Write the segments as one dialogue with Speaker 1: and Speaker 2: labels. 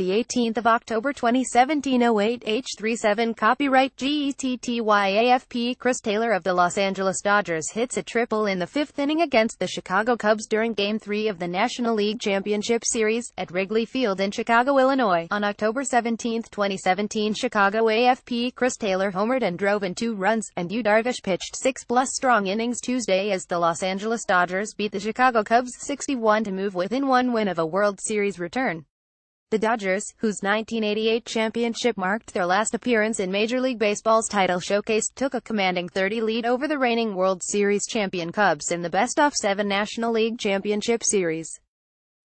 Speaker 1: the 18th of October 2017 08H37 copyright GETTYAFP Chris Taylor of the Los Angeles Dodgers hits a triple in the fifth inning against the Chicago Cubs during Game 3 of the National League Championship Series, at Wrigley Field in Chicago, Illinois. On October 17, 2017 Chicago AFP Chris Taylor homered and drove in two runs, and Yu Darvish pitched six-plus strong innings Tuesday as the Los Angeles Dodgers beat the Chicago Cubs 61 to move within one win of a World Series return. The Dodgers, whose 1988 championship marked their last appearance in Major League Baseball's title showcase, took a commanding 30 lead over the reigning World Series champion Cubs in the best-of-seven National League Championship Series.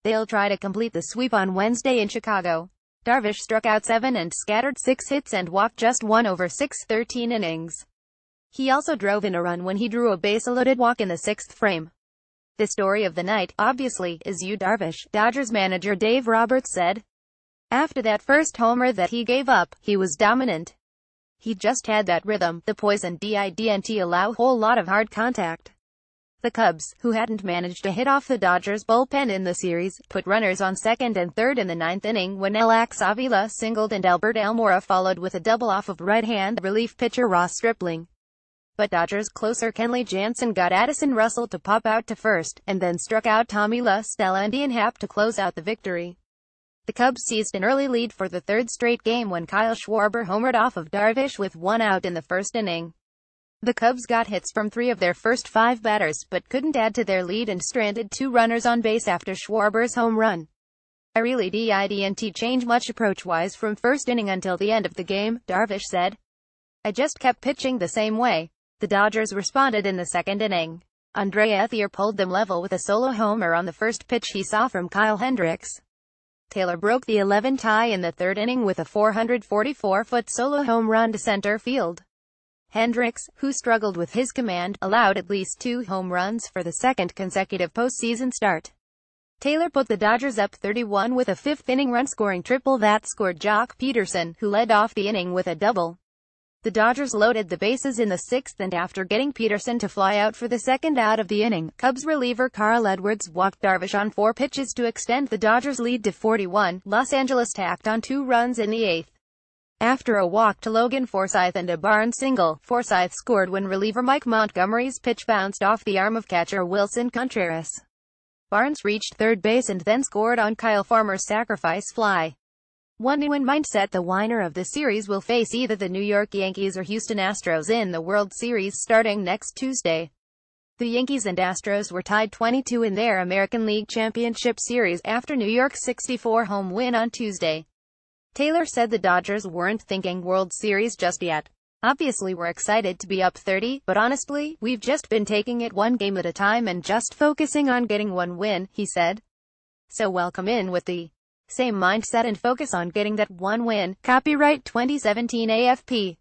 Speaker 1: They'll try to complete the sweep on Wednesday in Chicago. Darvish struck out seven and scattered six hits and walked just one over six 13 innings. He also drove in a run when he drew a base-loaded walk in the sixth frame. The story of the night, obviously, is you Darvish, Dodgers manager Dave Roberts said. After that first homer that he gave up, he was dominant. He just had that rhythm, the poison didn't allow whole lot of hard contact. The Cubs, who hadn't managed to hit off the Dodgers bullpen in the series, put runners on second and third in the ninth inning when Alex Avila singled and Albert Almora followed with a double off of right-hand relief pitcher Ross Stripling. But Dodgers closer Kenley Jansen got Addison Russell to pop out to first, and then struck out Tommy La Stella and Ian Happ to close out the victory. The Cubs seized an early lead for the third straight game when Kyle Schwarber homered off of Darvish with one out in the first inning. The Cubs got hits from three of their first five batters but couldn't add to their lead and stranded two runners on base after Schwarber's home run. I really didn't change much approach-wise from first inning until the end of the game, Darvish said. I just kept pitching the same way. The Dodgers responded in the second inning. Andre Ethier pulled them level with a solo homer on the first pitch he saw from Kyle Hendricks. Taylor broke the 11 tie in the third inning with a 444-foot solo home run to center field. Hendricks, who struggled with his command, allowed at least two home runs for the second consecutive postseason start. Taylor put the Dodgers up 31 with a fifth-inning run scoring triple that scored Jock Peterson, who led off the inning with a double. The Dodgers loaded the bases in the sixth and after getting Peterson to fly out for the second out of the inning, Cubs reliever Carl Edwards walked Darvish on four pitches to extend the Dodgers' lead to 41. Los Angeles tacked on two runs in the eighth. After a walk to Logan Forsyth and a barn single, Forsyth scored when reliever Mike Montgomery's pitch bounced off the arm of catcher Wilson Contreras. Barnes reached third base and then scored on Kyle Farmer's sacrifice fly. One new one mindset the winner of the series will face either the New York Yankees or Houston Astros in the World Series starting next Tuesday. The Yankees and Astros were tied 22 in their American League Championship Series after New York's 64 home win on Tuesday. Taylor said the Dodgers weren't thinking World Series just yet. Obviously we're excited to be up 30, but honestly, we've just been taking it one game at a time and just focusing on getting one win, he said. So welcome in with the same mindset and focus on getting that one win. Copyright 2017 AFP.